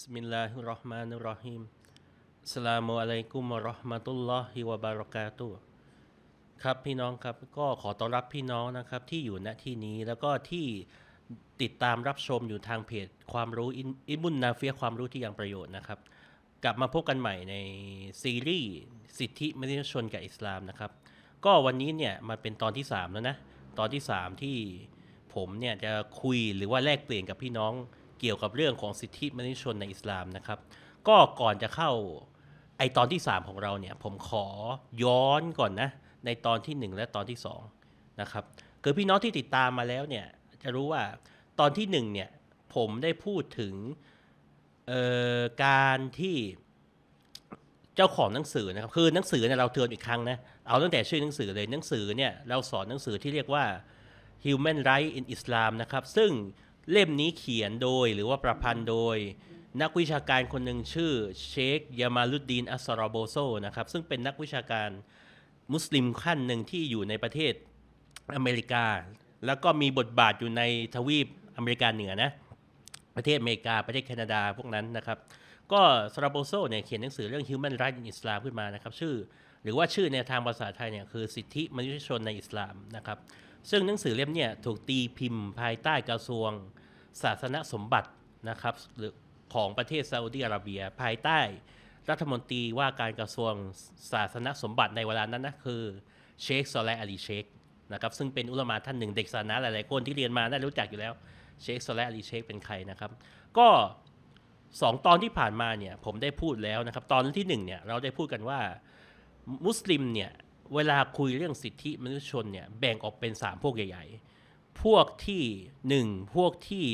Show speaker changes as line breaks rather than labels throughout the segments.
بسم الله الرحمن الرحيم السلام عليكم ورحمة الله وبركاته ครับพี่น้องครับ ก็ขอต้อนรับพี่น้องนะครับที่อยู่ณที่นี้ แล้วก็ที่ติดตามรับชมอยู่ทางเพจความรู้อิมุนนาเฟียความรู้ที่ยังประโยชน์นะครับ กลับมาพบกันใหม่ใน ซีรีส์สิทธิมนุษยชนกับอิสลามนะครับ ก็วันนี้เนี่ยมันเป็นตอนที่ 3 แล้วนะ ตอนที่3ที่ผมเนี่ยจะคุยหรือว่าแลกเปลี่ยนกับพี่น้องเกี่ยวกับเรื่องของสิทธิมนุษยชนในอิสลามนะครับก็ก่อนจะเข้าไอตอนที่ 3 ของเราเนี่ยผมขอย้อนก่อนนะในตอนที่ 1 และตอนที่2นะครับคือพี่น้องที่ติดตามมาแล้วเนี่ยจะรู้ว่าตอนที่1เนี่ยผมได้พูดถึงการที่เจ้าของหนังสือนะครับคือหนังสือเนี่ยเราเตือนอีกครั้งนะเอาตั้งแต่ชื่อหนังสือเลยหนังสือเนี่ยเราสอนหนังสือที่เรียกว่า Human Rights in Islam นะครับซึ่งเล่มนี้เขียนโดยหรือว่าประพันธ์โดย นักวิชาการคนหนึ่งชื่อเชคยามาลุดดีนอัสรอโบโซนะครับซึ่งเป็นนักวิชาการมุสลิมขั้นหนึ่งที่อยู่ในประเทศอเมริกา แล้วก็มีบทบาทอยู่ในทวีปอเมริกาเหนือนะ ประเทศอเมริกาประเทศแคนาดาพวกนั้นนะครับ ก็สราโบโซเนี่ยเขียนหนังสือเรื่อง Human Rights in Islam ขึ้นมานะครับ ชื่อหรือว่าชื่อในทางภาษาไทยเนี่ยคือสิทธิมนุษยชนในอิสลามนะครับซึ่งหนังสือเล่มนี้ถูกตีพิมพ์ภายใต้กระทรวงศาสนสมบัตินะครับของประเทศซาอุดีอาระเบียภายใต้รัฐมนตรีว่าการกระทรวงศาสนสมบัติในเวลานั้นนะคือเชคซอลและอาลีเชคนะครับซึ่งเป็นอุลมาท่านหนึ่งเด็กศาสนาหลายๆคนที่เรียนมาได้รู้จักอยู่แล้วเชคซอลและอาลีเชคเป็นใครนะครับก็สองตอนที่ผ่านมาเนี่ยผมได้พูดแล้วนะครับตอนที่หนึ่งเนี่ยเราได้พูดกันว่ามุสลิมเนี่ยเวลาคุยเรื่องสิทธิมนุษยชนเนี่ยแบ่งออกเป็น 3 พวกใหญ่ ๆ พวกที่ 1 พวกที่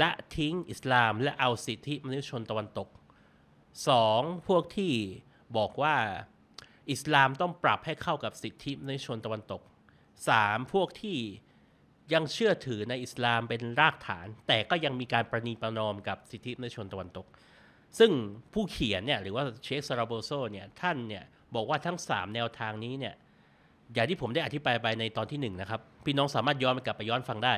ละทิ้งอิสลามและเอาสิทธิมนุษยชนตะวันตก 2. พวกที่บอกว่าอิสลามต้องปรับให้เข้ากับสิทธิมนุษยชนตะวันตก 3. พวกที่ยังเชื่อถือในอิสลามเป็นรากฐาน แต่ก็ยังมีการประนีประนอมกับสิทธิมนุษยชนตะวันตก ซึ่งผู้เขียนเนี่ยหรือว่าเชคซาราโบโซเนี่ยท่านเนี่ยบอกว่าทั้ง 3 แนวทางนี้เนี่ยอย่างที่ผมได้อธิบายไปในตอนที่1นะครับพี่น้องสามารถย้อนกลับไปย้อนฟังได้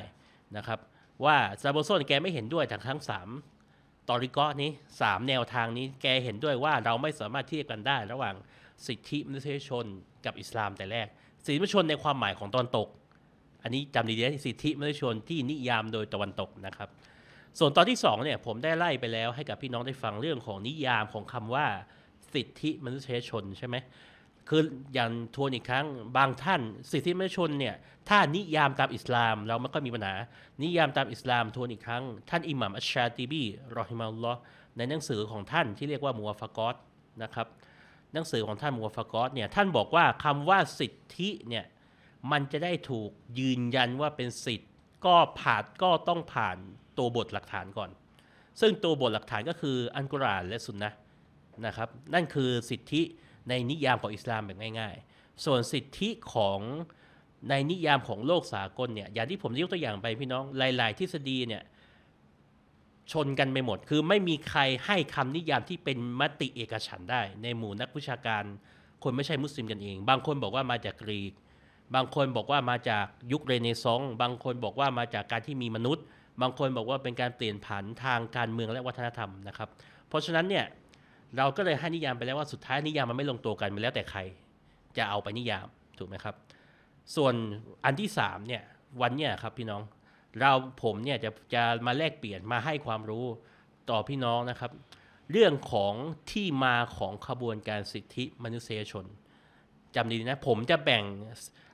นะครับ ว่าซาโบโซนแกไม่เห็นด้วย ทั้งทั้ง 3 ตอริกอนี้ 3 แนวทางนี้แกเห็นด้วยว่าเราไม่สามารถเทียบกันได้ระหว่างสิทธิมนุษยชน กับอิสลามแต่แรก สิทธิมนุษยชนในความหมายของตอนตก อันนี้จำดีๆนะสิทธิมนุษยชนที่นิยามโดยตะวันตกนะครับ ส่วนตอนที่2เนี่ยผมได้ไล่ไปแล้ว ให้กับพี่น้องได้ฟังเรื่องของนิยามของคำว่าสิทธิมนุษยชนใช่ไหมคืออย่างทวนอีกครั้ง บางท่านสิทธิมนุษยชนเนี่ยถ้านิยามตามอิสลามเราไม่ก็มีปัญหานิยามตามอิสลามทวนอีกครั้ง ท่านอิหม่ามอัชชาติบีรอฮิมาลลอฮ์ในหนังสือของท่านที่เรียกว่ามัวฟากอสนะครับหนังสือของท่านมัวฟากอสเนี่ยท่านบอกว่า คำว่าสิทธิเนี่ยมันจะได้ถูกยืนยันว่าเป็นสิทธิ์ก็ผ่านก็ต้องผ่านตัวบทหลักฐานก่อน ซึ่งตัวบทหลักฐานก็คืออันกุรอานและสุนนะนะครับนั่นคือสิทธิในนิยามของอิสลามแบบง่าย ๆ ส่วนสิทธิของในนิยามของโลกสากลเนี่ย อย่างที่ผมยกตัวอย่างไปพี่น้อง หลายๆ ทฤษฎีเนี่ยชนกันไปหมด คือไม่มีใครให้คำนิยามที่เป็นมติเอกฉันได้ ในหมู่นักวิชาการ คนไม่ใช่มุสลิมกันเอง บางคนบอกว่ามาจากกรีก บางคนบอกว่ามาจากยุคเรเนซองส์ บางคนบอกว่ามาจากการที่มีมนุษย์ บางคนบอกว่าเป็นการเปลี่ยนผันทางการเมืองและวัฒนธรรมนะครับ เพราะฉะนั้นเนี่ยเราก็เลยให้นิยามไปแล้วว่าสุดท้ายนิยามมันไม่ลงตัวกันมันแล้วแต่ใคร จะเอาไปนิยามถูกไหมครับ ส่วนอันที่ 3 เนี่ยวันเนี่ยครับพี่น้อง เราผมเนี่ยจะจะมาแลกเปลี่ยนมาให้ความรู้ต่อพี่น้องนะครับเรื่องของที่มาของขบวนการสิทธิมนุษยชนจำดีนะผมจะแบ่ง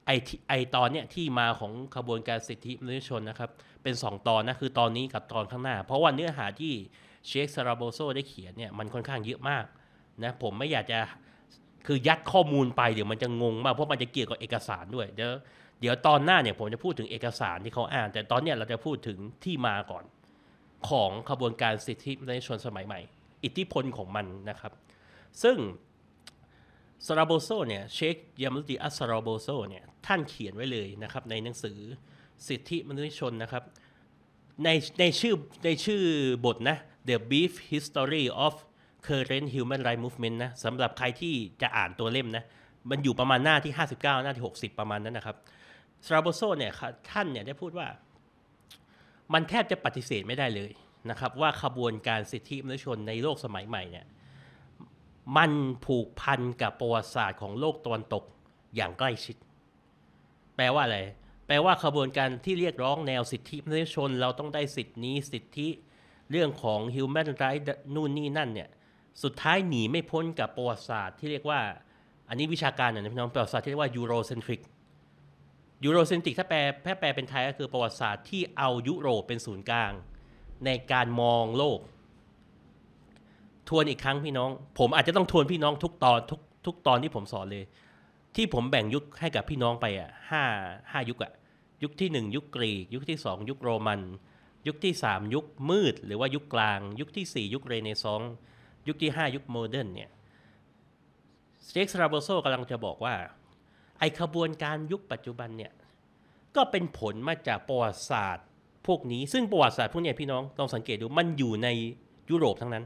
ไอไอตอนเนี่ยที่มาของขบวนการสิทธิมนุษยชนนะครับ เป็น 2 ตอนนะคือตอนนี้กับตอนข้างหน้า เพราะว่าเนื้อหาที่เชคซาราโบโซ ได้เขียนเนี่ยมันค่อนข้างเยอะมากนะผมไม่อยากจะคือยัดข้อมูลไป เดี๋ยวมันจะงงมากเพราะมันจะเกี่ยวกับเอกสารด้วย เดี๋ยวเดี๋ยวตอนหน้าเนี่ยผมจะพูดถึงเอกสารที่เขาอ่าน แต่ตอนเนี้ยเราจะพูดถึงที่มาก่อน ของขบวนการสิทธิมนุษยชนสมัยใหม่ อิทธิพลของมันนะครับซึ่งซาราโบโซเนี่ยเชคยามุติอัสซาราโบโซเนี่ยท่านเขียนไว้เลยนะครับในหนังสือสิทธิมนุษยชนนะครับ ในในชื่อในชื่อบทนะ The Brief History of Current Human Rights Movement นะสำหรับใครที่จะอ่านตัวเล่มนะมันอยู่ประมาณหน้าที่ 59 หน้าที่ 60 ประมาณนั้นนะครับซาโบโซเนี่ยท่านเนี่ยได้พูดว่า มันแทบจะปฏิเสธไม่ได้เลยนะครับว่าขบวนการสิทธิมนุษยชนในโลกสมัยใหม่เนี่ยมันผูกพันกับประวัติศาสตร์ของโลกตะวันตกอย่างใกล้ชิด แปลว่าอะไร แปลว่าขบวนการที่เรียกร้องแนวสิทธิมนุษยชน เราต้องได้สิทธินี้สิทธิเรื่องของ human rights นู่นนี่ นั่นเนี่ยสุดท้ายหนีไม่พ้นกับประวัติศาสตร์ ที่เรียกว่า อันนี้วิชาการนะพี่น้อง ประวัติศาสตร์ที่เรียกว่ายูโรเซนทริกยูโรเซนทริกถ้าแปล้แปลเป็นไทยก็คือประวัติศาสตร์ที่เอายุโรปเป็นศูนย์กลาง ในการมองโลก ทวนอีกครั้งพี่น้องผมอาจจะต้องทวนพี่น้องทุกตอนทุกทุกตอนที่ผมสอนเลย ที่ผมแบ่งยุคให้กับพี่น้องไปอ่ะห้าห้ายุคอ่ะยุคที่หนึ่งยุคกรีกยุคที่สองยุคโรมันยุคที่ 3 ยุคมืด หรือว่ายุคกลาง ยุคที่ 4 ยุคเรเนซองส์ยุคที่ 5 ยุคโมเดิร์นเนี่ยสเต็กซราโบโซกำลังจะบอกว่า ไอขบวนการยุคปัจจุบันเนี่ย ก็เป็นผลมาจากประวัติศาสตร์พวกนี้ซึ่งประวัติศาสตร์พวกนี้พี่น้องลองสังเกตดูมันอยู่ในยุโรปทั้งนั้น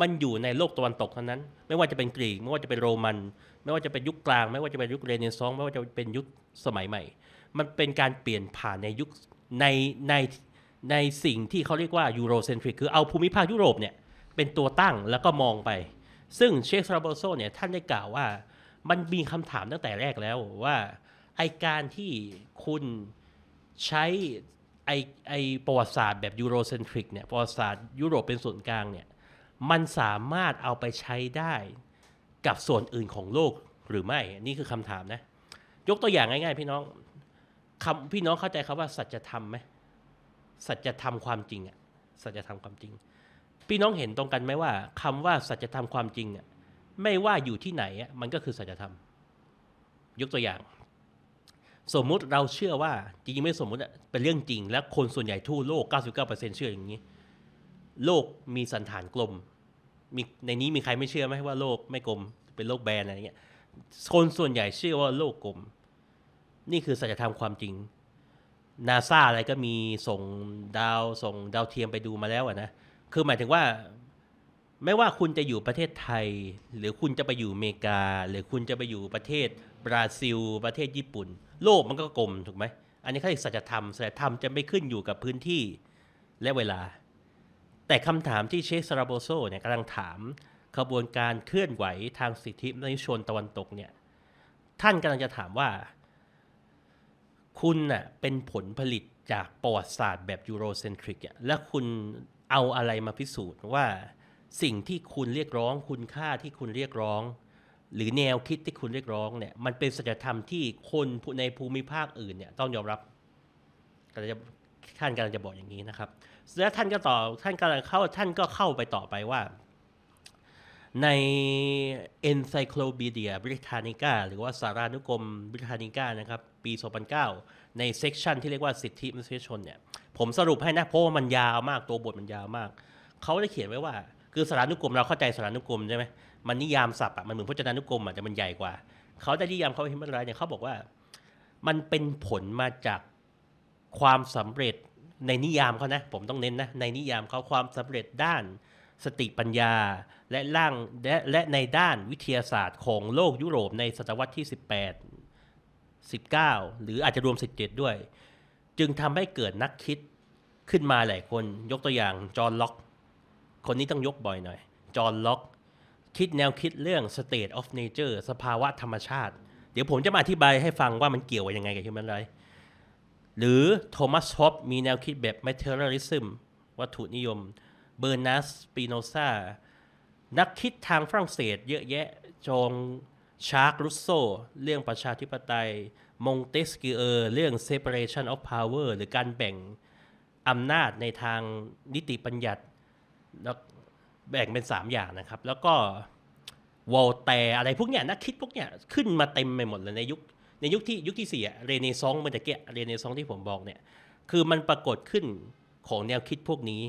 มันอยู่ในโลกตะวันตกทั้งนั้น ไม่ว่าจะเป็นกรีกไม่ว่าจะเป็นโรมัน ไม่ว่าจะเป็นยุคกลาง ไม่ว่าจะเป็นยุคเรเนซองส์ไม่ว่าจะเป็นยุคสมัยใหม่ มันเป็นการเปลี่ยนผ่านในยุคในในในสิ่งที่เขาเรียกว่ายูโรเซนทริกคือเอาภูมิภาคยุโรปเนี่ย เป็นตัวตั้งแล้วก็มองไป ซึ่งเชคซาโบโซเนี่ย ท่านได้กล่าวว่ามันมีคำถามตั้งแต่แรกแล้วว่า ไอการที่คุณใช้ไอไอประวัติศาสตร์แบบยูโรเซนทริกเนี่ยประวัติศาสตร์ยุโรปเป็นส่วนกลางเนี่ย มันสามารถเอาไปใช้ได้กับส่วนอื่นของโลกหรือไม่นี่คือคำถามนะ ยกตัวอย่างง่ายๆพี่น้องคำพี่น้องเข้าใจคำว่าสัจธรรมไหมสัจธรรมความจริงอ่ะสัจธรรมความจริงพี่น้องเห็นตรงกันไหมว่า คำว่าสัจธรรมความจริงอ่ะไม่ว่าอยู่ที่ไหนอ่ะมันก็คือสัจธรรมยกตัวอย่าง สมมุติเราเชื่อว่าจริงๆไม่สมมุติเป็นเรื่องจริง และ คนส่วนใหญ่ทั่วโลก99%เชื่ออย่างนี้โลกมีสันฐานกลมมีในนี้มีใครไม่เชื่อไหมว่าโลกไม่กลม เป็นโลกแบนอะไรเงี้ย คนส่วนใหญ่เชื่อว่าโลกกลม นี่คือสัจธรรมความจริงนาซาอะไรก็มีส่งดาว ส่งดาวเทียมไปดูมาแล้วนะ คือหมายถึงว่าไม่ว่าคุณจะอยู่ประเทศไทย หรือคุณจะไปอยู่อเมริกา หรือคุณจะไปอยู่ประเทศบราซิลประเทศญี่ปุ่น โลกมันก็กลมถูกไหม อันนี้คือสัจธรรมสัจธรรมจะไม่ขึ้นอยู่กับพื้นที่และเวลา แต่คำถามที่เชคซาราโบโซเนี่ยกำลังถามขบวนการเคลื่อนไหวทางสิทธิมนุษยชนตะวันตกเนี่ยท่านกำลังจะถามว่าคุณน่ะเป็นผลผลิตจากประวัติศาสตร์แบบยูโรเซนทริกอ่ะ และคุณเอาอะไรมาพิสูจน์ว่าสิ่งที่คุณเรียกร้อง คุณค่าที่คุณเรียกร้อง หรือแนวคิดที่คุณเรียกร้องเนี่ย มันเป็นสัจธรรมที่คนในภูมิภาคอื่นเนี่ยต้องยอมรับ ท่านกำลังจะบอกอย่างนี้นะครับ แล้วท่านก็ต่อท่านกำลังเข้าท่านก็เข้าไปต่อไปว่า ใน Encyclopedia Britannica หรือว่าสารานุกรม Britannica นะครับปี 2009 ในเซกชันที่เรียกว่าสิทธิมนุษยชนเนี่ย ผมสรุปให้นะ เพราะว่ามันยาวมาก ตัวบทมันยาวมาก เขาได้เขียนไว้ว่า คือสารานุกรมเราเข้าใจสารานุกรมใช่ไหมมันนิยามศัพท์อ่ะ มันเหมือนพจนานุกรมอ่ะแต่มันใหญ่กว่า เขาได้นิยามเขาเป็นอะไรเนี่ยเขาบอกว่า มันเป็นผลมาจากความสำเร็จในนิยามเขานะ ผมต้องเน้นนะ ในนิยามเขาความสำเร็จด้านสติปัญญาและร่างและและในด้านวิทยาศาสตร์ ของโลกยุโรป ในศตวรรษที่ 18 19 หรืออาจจะรวม 17 ด้วย จึงทำให้เกิดนักคิดขึ้นมาหลายคนยกตัวอย่างจอห์นล็อกคนนี้ต้องยกบ่อยหน่อยจอห์นล็อกคิดแนวคิดเรื่อง state of nature สภาวะธรรมชาติ เดี๋ยวผมจะมาอธิบายให้ฟังว่ามันเกี่ยวยังไงกับ human rights หรือโทมัสฮอปมีแนวคิดแบบ materialism วัตถุนิยมเบอร์นัสปีโนซานักคิดทางฝรั่งเศส เยอะแยะจงชาร์ครุสโซเรื่องประชาธิปไตยมงเตสกิเออร์เรื่อง separation of power หรือการแบ่งอำนาจในทางนิติบัญญัติแล้วแบ่งเป็น 3 อย่างนะครับ แล้วก็วอลแตอะไรพวกเนี้ยนักคิดพวกเนี้ยขึ้นมาเต็มไปหมดเลยในยุค ในยุคที่ยุคที่สี่อะเรเนซองส์มันจะเกะเรเนซองส์ที่ผมบอกเนี่ย คือมันปรากฏขึ้นของแนวคิดพวกนี้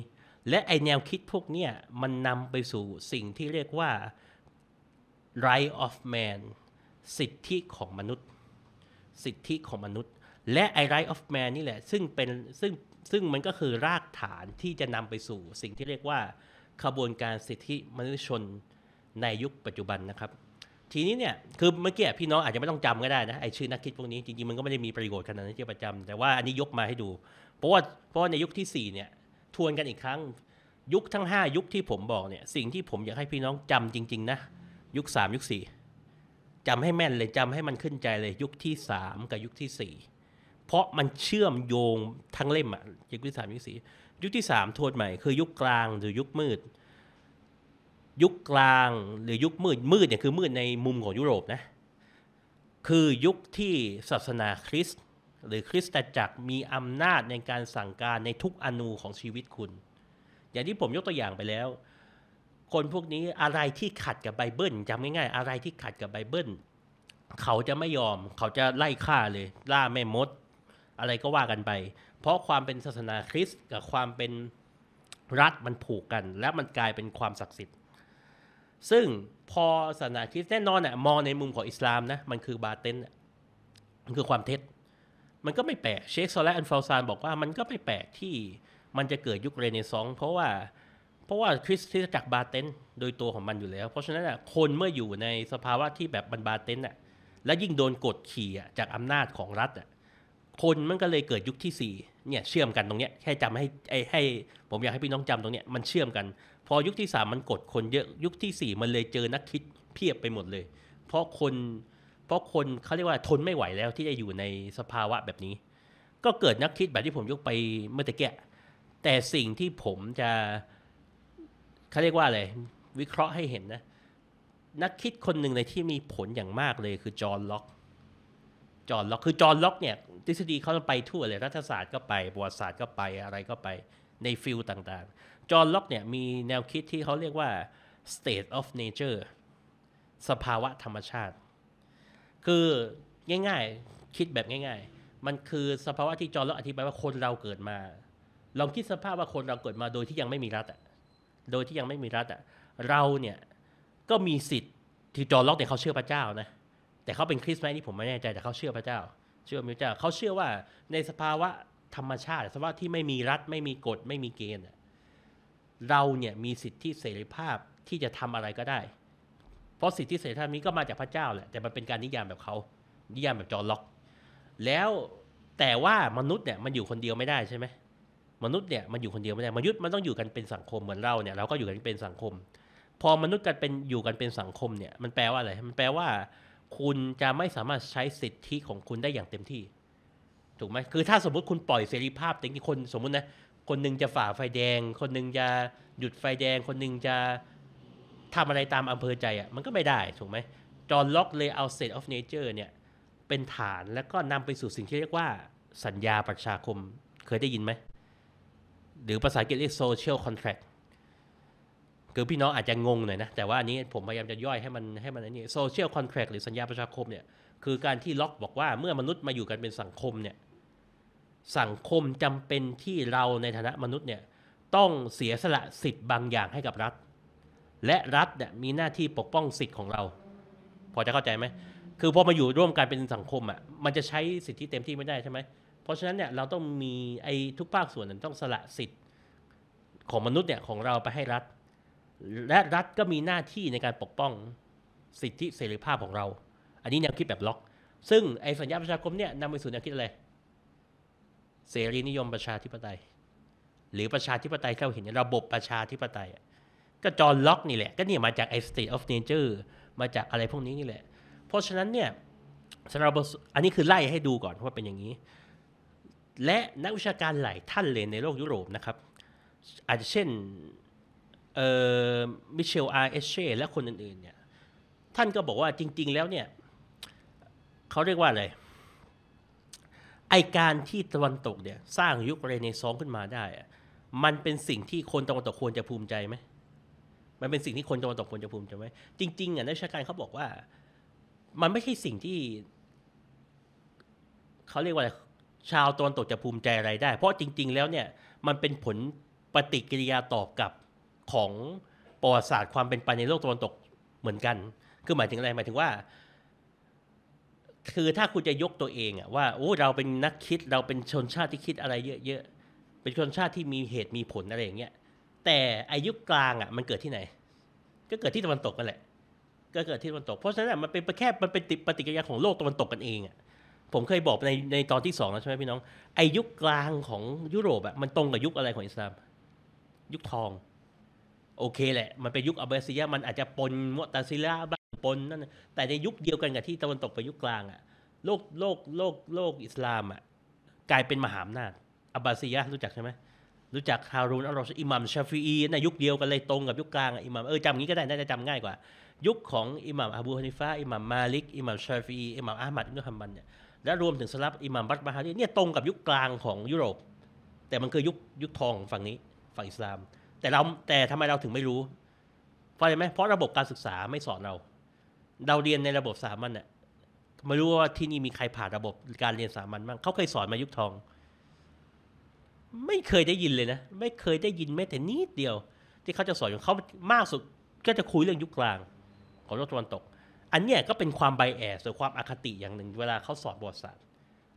และไอแนวคิดพวกเนี้ยมันนำไปสู่สิ่งที่เรียกว่า right of man สิทธิของมนุษย์ สิทธิของมนุษย์ และไอ right of man นี่แหละ ซึ่งเป็นซึ่งซึ่งมันก็คือรากฐานที่จะนำไปสู่ สิ่งที่เรียกว่าขบวนการสิทธิมนุษยชนในยุคปัจจุบันนะครับ ทีนี้เนี่ย คือเมื่อกี้พี่น้องอาจจะไม่ต้องจำก็ได้นะ ไอชื่อนักคิดพวกนี้จริง ๆ มันก็ไม่ได้มีประโยชน์ขนาดนั้นที่ประจำแต่ว่าอันนี้ยกมาให้ดู เพราะว่าเพราะในยุคที่4เนี่ยทวนกันอีกครั้ง ยุคทั้ง 5 ยุคที่ผมบอกเนี่ยสิ่งที่ผมอยากให้พี่น้องจำจริงๆนะยุคสามยุคสี่จำให้แม่นเลย จำให้มันขึ้นใจเลยยุคที่สามกับยุคที่สี่เพราะมันเชื่อมโยงทั้งเล่มอะยุคที่สามยุคสี่ยุคที่สามโทษใหม่คือยุคกลางหรือยุคมืด ยุคกลางหรือยุคมืด มืดเนี่ยคือมืดในมุมของยุโรปนะ คือยุคที่ศาสนาคริสต์หรือคริสตจักรมีอำนาจในการสั่งการในทุกอนูของชีวิตคุณ อย่างที่ผมยกตัวอย่างไปแล้วคนพวกนี้อะไรที่ขัดกับไบเบิลจำง่ายๆอะไรที่ขัดกับไบเบิล เขาจะไม่ยอม เขาจะไล่ฆ่าเลยล่าแม่มด อะไรก็ว่ากันไป เพราะความเป็นศาสนาคริสต์กับความเป็นรัฐมันผูกกันและมันกลายเป็นความศักดิ์สิทธิ์ซึ่งพอศาสนาคริสต์แน่นอนอะมองในมุมของอิสลามนะมันคือบาเตนมันคือความเท็จ มันก็ไม่แปลกเชคโซและอันฟาวซานบอกว่ามันก็ไม่แปลกที่มันจะเกิดยุคเรเนซองส์เพราะว่าเพราะว่าคริสที่จักบาเต้นโดยตัวของมันอยู่แล้ว เพราะฉะนั้นอ่ะคนเมื่ออยู่ในสภาวะที่แบบมันบาเต้นอ่ะและยิ่งโดนกดขี่อ่ะจากอำนาจของรัฐอ่ะคนมันก็เลยเกิดยุคที่ 4เนี่ยเชื่อมกันตรงเนี้ยแค่จำให้ให้ผมอยากให้พี่น้องจำตรงเนี้ยมันเชื่อมกัน พอยุคที่3มันกดคนเยอะยุคที่4 มันเลยเจอนักคิดเพียบไปหมดเลย เพราะคน เพราะคนเขาเรียกว่าทนไม่ไหวแล้วที่จะอยู่ในสภาวะแบบนี้ ก็เกิดนักคิดแบบที่ผมยกไปเมื่อตะแกะแต่สิ่งที่ผมจะเขาเรียกว่าอะไรวิเคราะห์ให้เห็นนะนักคิดคนหนึ่งเลยที่มีผลอย่างมากเลยคือจอห์นล็อกจอห์นล็อกคือจอห์นล็อกเนี่ยทฤษฎีเขาไปทั่วเลยรัฐศาสตร์ก็ไปประวัติศาสตร์ก็ไปอะไรก็ไปในฟิลต่างๆจอห์นล็อกเนี่ยมีแนวคิดที่เขาเรียกว่า state of nature สภาวะธรรมชาติ คือง่ายๆคิดแบบง่าย ๆ มันคือสภาวะที่จอห์นล็อกอธิบายว่าคนเราเกิดมาลองคิดสภาพว่าคนเราเกิดมาโดยที่ยังไม่มีรัฐอะโดยที่ยังไม่มีรัฐอ่ะเราเนี่ย ก็มีสิทธิ์ที่จอร์ล็อกเนี่ยเขาเชื่อพระเจ้านะแต่เขาเป็นคริสต์ไหมนี่ผมไม่แน่ใจแต่เขาเชื่อพระเจ้า เชื่อมิเจ้าเขาเชื่อว่าในสภาวะธรรมชาติสภาวะที่ไม่มีรัฐไม่มีกฎไม่มีเกณฑ์เราเนี่ยมีสิทธิเสรีภาพที่จะทำอะไรก็ได้ เพราะสิทธิเสรีภาพนี้ก็มาจากพระเจ้าแหละแต่มันเป็นการนิยามแบบเขานิยามแบบจอร์ล็อก แล้วแต่ว่ามนุษย์เนี่ยมันอยู่คนเดียวไม่ได้ใช่ไหมมนุษย์เนี่ยมันอยู่คนเดียวไม่ได้มนุษย์มันต้องอยู่กันเป็นสังคมเหมือนเราเนี่ยเราก็อยู่กันเป็นสังคม พอมนุษย์กันเป็นอยู่กันเป็นสังคมเนี่ย มันแปลว่าอะไร มันแปลว่า คุณจะไม่สามารถใช้สิทธิของคุณได้อย่างเต็มที่ ถูกไหมคือถ้าสมมติคุณปล่อยเสรีภาพแต่ที่คนสมมตินะคนหนึ่งจะฝ่าไฟแดง คนหนึ่งจะหยุดไฟแดงคนหนึ่งจะทำอะไรตามอำเภอใจอ่ะมันก็ไม่ได้ถูกไหมจอร์นล็อกเลยเอาเซตออฟเนเจอร์เนี่ยเป็นฐานแล้วก็นำไปสู่สิ่งที่เรียกว่า สัญญาประชาคมเคยได้ยินไหมหรือภาษาอังกฤษเรียก social contract คือพี่น้องอาจจะงงหน่อยนะ แต่ว่าอันนี้ผมพยายามจะย่อยให้มันให้มันอันนี้ social contract หรือสัญญาประชาคมเนี่ยคือการที่ล็อกบอกว่าเมื่อมนุษย์มาอยู่กันเป็นสังคมเนี่ยสังคมจำเป็นที่เราในฐานะมนุษย์เนี่ยต้องเสียสละสิทธิ์บางอย่างให้กับรัฐ และรัฐเนี่ยมีหน้าที่ปกป้องสิทธิ์ของเรา พอจะเข้าใจไหม คือพอมาอยู่ร่วมกันเป็นสังคมอ่ะมันจะใช้สิทธิเต็มที่ไม่ได้ใช่ไหมเพราะฉะนั้นเนี่ยเราต้องมีไอ้ทุกภาคส่วนต้องสละสิทธิ์ของมนุษย์เนี่ยของเราไปให้รัฐ และรัฐก็มีหน้าที่ในการปกป้องสิทธิเสรีภาพของเรา อันนี้แนวคิดแบบล็อก ซึ่งไอ้สัญญาประชาคมเนี่ยนำไปสู่แนวคิดอะไร เสรีนิยมประชาธิปไตย หรือประชาธิปไตยเข้าเห็นในระบบประชาธิปไตยก็จอร์นล็อกนี่แหละ ก็เนี่ยมาจากไอส t a t e of nature มาจากอะไรพวกนี้นี่แหละ เพราะฉะนั้นเนี่ยสำหรับอันนี้คือไล่ให้ดูก่อนว่าเป็นอย่างนี้และนักวิชาการหลายท่านเลยในโลกยุโรปนะครับอาจจะเช่นมิเชลอาร์เอเชและคนอื่นๆเนี่ยท่านก็บอกว่าจริง ๆ แล้วเนี่ยเขาเรียกว่าอะไรไอการที่ตะวันตกเนี่ยสร้างยุคเรเนซอง์ขึ้นมาได้อะมันเป็นสิ่งที่คนตะวันตกควรจะภูมิใจไหมมันเป็นสิ่งที่คนตะวันตกควรจะภูมิใจไหมจริงๆอ่ะนักวิชาการเขาบอกว่า มันไม่ใช่สิ่งที่เขาเรียกว่าอะไรชาวตอนตกจะภูมิใจอะไรได้ เพราะจริงๆ แล้วเนี่ยมันเป็นผลปฏิกิริยาตอบกลับของประวัติศาสตร์ความเป็นไปในโลกตะวันตกเหมือนกัน คือหมายถึงอะไรหมายถึงว่า คือถ้าคุณจะยกตัวเองอะว่าโอ้เราเป็นนักคิดเราเป็นชนชาติที่คิดอะไรเยอะๆเป็นชนชาติที่มีเหตุมีผลอะไรอย่างเงี้ยแต่อายุกลางอะมันเกิดที่ไหน ก็เกิดที่ตะวันตกกันแหละก็เกิดที่ตะวันตกเพราะฉะนั้นมันเป็นแค่มันเป็นปฏิกิริยาของโลกตะวันตกกันเองอะผมเคยบอกในในตอนที่สองแล้วใช่ไหมพี่น้องอายุกลางของยุโรปอะมันตรงกับยุคอะไรของอิสลาม ยุคทองโอเคแหละมันเป็นยุคอับบาซียมันอาจจะปนมอตซิลาบ้างปนนั่นแต่ในยุคเดียวกันกับที่ตะวันตกไปยุคกลางอะโลกโลกโลกโลกอิสลามอะกลายเป็นมหาอำนาจอับบาซียรู้จักใช่ไหมรู้จักฮารูนอัลรอชอิหมัมชาฟีอีในยุคเดียวกันเลยตรงกับยุคกลางอิหมัมเออจำงี้ก็ได้น่าจะจำง่ายกว่า ยุคของอิหมัมอบูฮานิฟะอิหมัมมาลิกอิหมัมชาฟีอีอิหมัมอาหมัดอิบนุฮัมมันเนี่ยและรวมถึงสลับอิหมามบัตมาฮาดีเนี่ยตรงกับยุคกลางของยุโรป แต่มันคือยุคยุคทองฝั่งนี้ฝั่งอิสลาม แต่เราแต่ทำไมเราถึงไม่รู้เพราะอะไรไหมเพราะระบบการศึกษาไม่สอนเราเราเรียนในระบบสามัญน่ะไม่รู้ว่าที่นี่มีใครผ่านระบบการเรียนสามัญบ้างเขาเคยสอนมายุคทอง ไม่เคยได้ยินเลยนะ ไม่เคยได้ยินแม้แต่นิดเดียว ที่เขาจะสอนงเขามากสุดก็จะคุยเรื่องยุคกลาง ของโลกตะวันตกอันเนี้ยก็เป็นความไบแอสหรือความอคติอย่างหนึ่งเวลาเขาสอนบทศาสตร์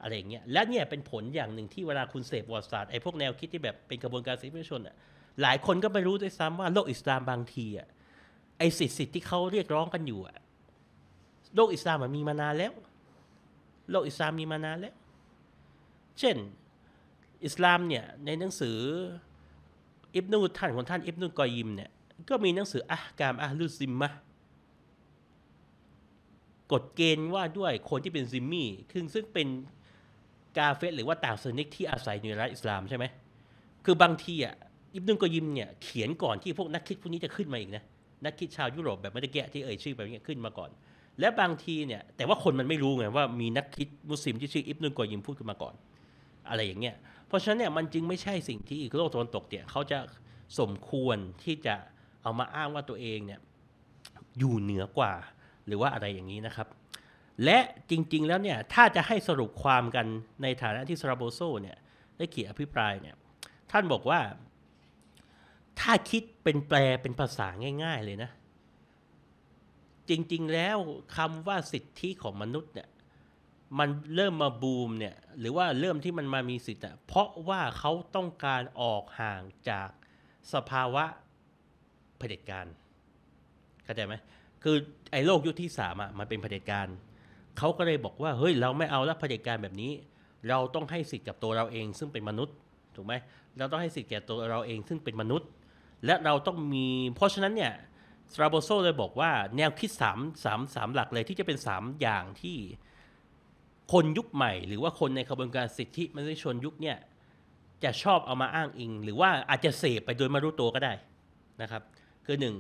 อะไรเงี้ย และเนี่ยเป็นผลอย่างหนึ่งที่เวลาคุณเสพบทศาสตร์ไอ้พวกแนวคิดที่แบบเป็นกระบวนการสิทธิมนุษยชนอ่ะ หลายคนก็ไม่รู้ด้วยซ้ำว่าโลกอิสลามบางทีอ่ะ ไอ้สิทธิ์ที่เขาเรียกร้องกันอยู่อ่ะ โลกอิสลามมันมีมานานแล้ว โลกอิสลามมีมานานแล้ว เช่น อิสลามเนี่ยในหนังสืออิบนุท่านของท่านอิบนุกอยิมเนี่ย ก็มีหนังสืออะกามอะลุซิมมะกฎเกณฑ์ว่าด้วยคนที่เป็นซิมมี่ซึ่งซึ่งเป็นกาเฟสหรือว่าต่างศาสนิกที่อาศัยอยู่ในรัฐอิสลามใช่ไหมคือบางทีอ่ะอิบนุกอยิมเนี่ยเขียนก่อนที่พวกนักคิดพวกนี้จะขึ้นมาอีกนะ นักคิดชาวยุโรปแบบไม่ได้แกะที่เอ่ยชื่อแบบนี้ขึ้นมาก่อน และบางทีเนี่ยแต่ว่าคนมันไม่รู้ไงว่ามีนักคิดมุสลิม ที่ชื่ออิบนุกอยิมพูดขึ้นมาก่อน อะไรอย่างเงี้ย เพราะฉะนั้นเนี่ยมันจึงไม่ใช่สิ่งที่โลกตะวันตกเนี่ยเขาจะสมควรที่จะเอามาอ้างว่าตัวเองเนี่ยอยู่เหนือกว่าหรือว่าอะไรอย่างนี้นะครับ และจริงๆ แล้วเนี่ยถ้าจะให้สรุปความกันในฐานะที่ซาราโบโซเนี่ย ได้เขียนอภิปรายเนี่ย ท่านบอกว่า ถ้าคิดเป็นแปลเป็นภาษาง่ายๆ เลยนะ จริงๆ แล้วคำว่าสิทธิของมนุษย์เนี่ยมันเริ่มมาบูมเนี่ยหรือว่าเริ่มที่มันมามีสิทธิ์อ่ะเพราะว่าเขาต้องการออกห่างจากสภาวะเผด็จการเข้าใจไหมคือไอ้โลกยุคที่สามอ่ะมันเป็นเผด็จการเขาก็เลยบอกว่าเฮ้ยเราไม่เอาละเผด็จการแบบนี้ เราต้องให้สิทธิ์กับตัวเราเองซึ่งเป็นมนุษย์ ถูกไหมเราต้องให้สิทธิ์แก่ตัวเราเองซึ่งเป็นมนุษย์ และเราต้องมี เพราะฉะนั้นเนี่ยสราโบโซเลยบอกว่าแนวคิด3ามหลักเลยที่จะเป็น 3 อย่างที่คนยุคใหม่หรือว่าคนในขบวนการสิทธิมนุษยชนยุคเนี่ยจะชอบเอามาอ้างอิง หรือว่าอาจจะเสพไปโดยไม่รู้ตัวก็ได้นะครับ คือหนึ่ง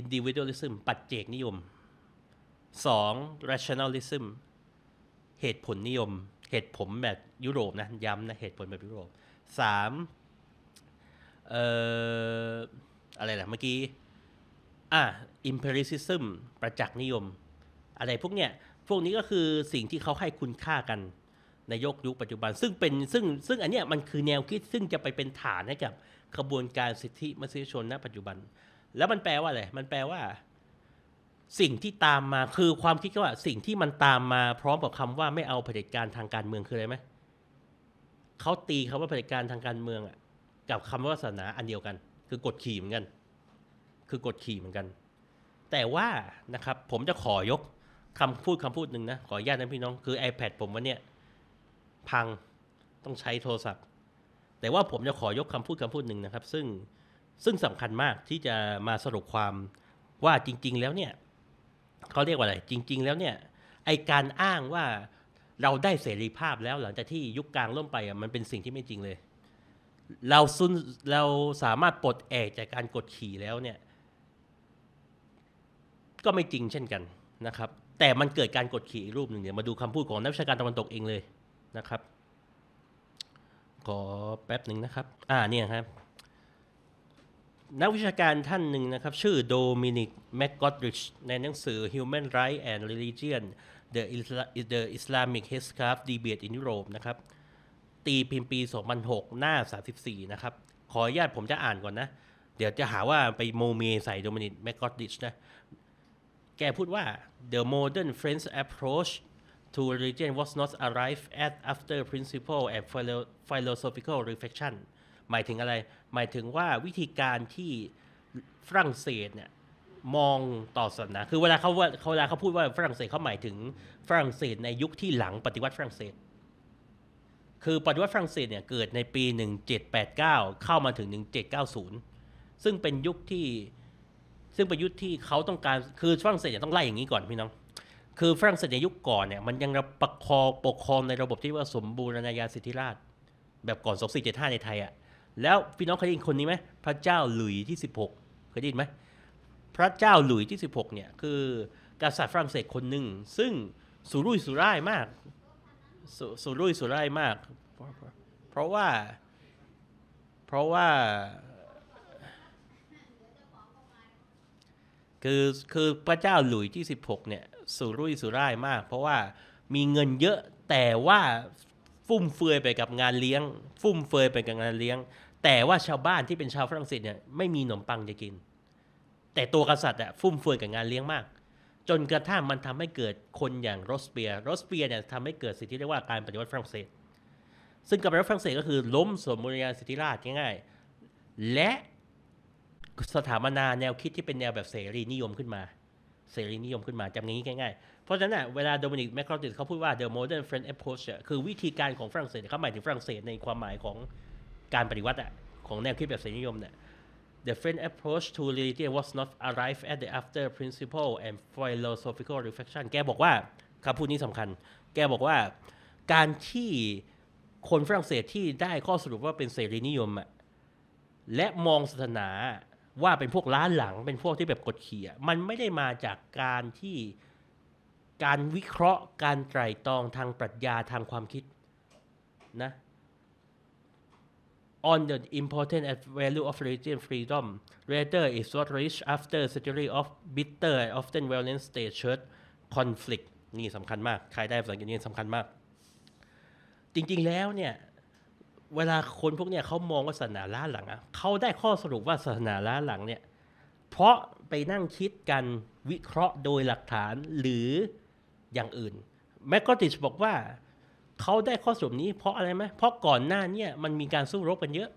individualism ปัจเจกนิยม 2. rationalism เหตุผลนิยม เหตุผลแบบยุโรปนะ ย้ำนะ เหตุผลแบบยุโรป 3. เอ่ออะไรนะเมื่อกี้อ่ะ empiricism ประจักษ์นิยม อะไรพวกเนี้ยพวกนี้ก็คือสิ่งที่เขาให้คุณค่ากัน ในยกยุคปัจจุบัน ซึ่งเป็นซึ่งซึ่งอันเนี้ยมันคือแนวคิดซึ่งจะไปเป็นฐานให้กับขบวนการสิทธิมนุษยชนณปัจจุบันแล้วมันแปลว่าอะไร มันแปลว่า สิ่งที่ตามมาคือความคิดว่าสิ่งที่มันตามมาพร้อมกับคำว่าไม่เอาเผด็จการทางการเมืองคืออะไรไหมเขาตีคำว่าเผด็จการทางการเมืองอ่ะกับคำว่าศาสนาอันเดียวกัน คือกดขี่เหมือนกันคือกดขี่เหมือนกัน แต่ว่านะครับ ผมจะขอยกคำพูดคำพูดหนึ่งนะขออนุญาตนะพี่น้องคือ iPad ผมวันเนี้ยพังต้องใช้โทรศัพท์ แต่ว่าผมจะขอยกคำพูดคำพูดหนึ่งนะครับ ซึ่งซึ่งสำคัญมากที่จะมาสรุปความว่าจริง ๆ แล้วเนี่ย เขาเรียกว่าอะไรจริง ๆ แล้วเนี่ย ไอการอ้างว่าเราได้เสรีภาพแล้ว หลังจากที่ยุคกลางล่มไปมันเป็นสิ่งที่ไม่จริงเลย เราซุนเราสามารถปลดแอกจากการกดขี่แล้วเนี่ย ก็ไม่จริงเช่นกันนะครับ แต่มันเกิดการกดขี่อีกรูปหนึ่งเนี่ย มาดูคำพูดของนักวิชาการตะวันตกเองเลยนะครับ ขอแป๊บหนึ่งนะครับอ่าเนี่ยครับนักวิชาการท่านหนึ่งนะครับ ชื่อโดมินิกแมกกอดริชในหนังสือ Human Rights and Religion The, Isla The Islamic Headscarf Debate in Europe นะครับ ตีพิมพ์ปี 2006 หน้า 34 นะครับ ขออนุญาตผมจะอ่านก่อนนะ เดี๋ยวจะหาว่าไปโมเมใส่โดมินิกแมกกอดริชนะแกพูดว่า the modern French approach to religion was not arrived at after principle and philosophical reflection หมายถึงอะไรหมายถึงว่าวิธีการที่ฝรั่งเศสเนี่ยมองต่อศาสนาคือเวลาเขาเขาเวลาเขาพูดว่าฝรั่งเศสเขาหมายถึงฝรั่งเศสในยุคที่หลังปฏิวัติฝรั่งเศส คือปฏิวัติฝรั่งเศสเนี่ยเกิดในปี 1789 เข้ามาถึง 1790 ซึ่งเป็นยุคที่ซึ่งเป็นยุคที่เขาต้องการคือฝรั่งเศสเนี่ยต้องไล่อย่างนี้ก่อนพี่น้อง คือฝรั่งเศสในยุคก่อนเนี่ยมันยังประคองปกครองในระบบที่ว่าสมบูรณาญาสิทธิราช แบบก่อน2475ในไทยอะ่ะแล้วพี่น้องเคยได้ยินคนนี้ไหมพระเจ้าหลุยที่ 16เคยได้ยินไหมพระเจ้าหลุยที่ 16เนี่ยคือ กษัตริย์ฝรั่งเศสคนหนึ่ง ซึ่ง สุรุ่ยสุร่ายมากสสุรุ่ยสุร่ายมาก เพราะว่า เพราะว่าคือคือพระเจ้าหลุยที่ 16เนี่ยสุรุ่ยสุร่ายมาก เพราะว่ามีเงินเยอะแต่ว่าฟุ่มเฟือยไปกับงานเลี้ยง ฟุ่มเฟือยไปกับงานเลี้ยงแต่ว่าชาวบ้านที่เป็นชาวฝรั่งเศสเนี่ยไม่มีขนมปังจะกิน แต่ตัวกษัตริย์อ่ะฟุ่มเฟือยกับงานเลี้ยงมาก จนกระทั่งมันทำให้เกิดคนอย่างโรสเปียโรสเปียเนี่ยทำให้เกิดสิธิที่เรียกว่าการปฏิวัติฝรั่งเศส ซึ่งการปฏิวัติฝรั่งเศสก็คือล้มสมบูรณาสิทธิราชง่ายๆและสถาปนาแนวคิดที่เป็นแนวแบบเสรีนิยมขึ้นมา เสรีนิยมขึ้นมาจำงี้ง่าย ๆ เพราะฉะนั้นเวลาโดมินิกแมคคอติสเขาพูดว่า the modern French approach คือวิธีการของฝรั่งเศสเขาหมายถึงฝรั่งเศสในความหมายของการปฏิวัติของแนวคิดแบบเสรีนิยมเนี่ย The French approach to reality was not arrived at the after principle and philosophical reflection แกบอกว่าคำพูดนี้สำคัญ แกบอกว่า การที่คนฝรั่งเศสที่ได้ข้อสรุปว่าเป็นเสรีนิยมอะและมองศาสนาว่าเป็นพวกล้านหลัง เป็นพวกที่แบบกดขี่มันไม่ได้มาจากการที่การวิเคราะห์ การไตร่ตรองทางปรัชญาทางความคิดนะ on the importance and value of religion freedom. Rather, it was reached after a century of bitter and often violent state church conflict. นี่สำคัญมาก ใครได้ภาษาอังกฤษนี่สำคัญมาก จริงๆแล้วเนี่ย เวลาคนพวกเนี่ยเขามองว่าศาสนาล้าหลังอะเขาได้ข้อสรุปว่าศาสนาล้าหลังเนี่ย เพราะไปนั่งคิดกันวิเคราะห์โดยหลักฐานหรืออย่างอื่นแมกกอติชบอกว่าเขาได้ข้อสรุปนี้เพราะอะไรไหมเพราะก่อนหน้าเนี่ย มันมีการสู้รบกันเยอะ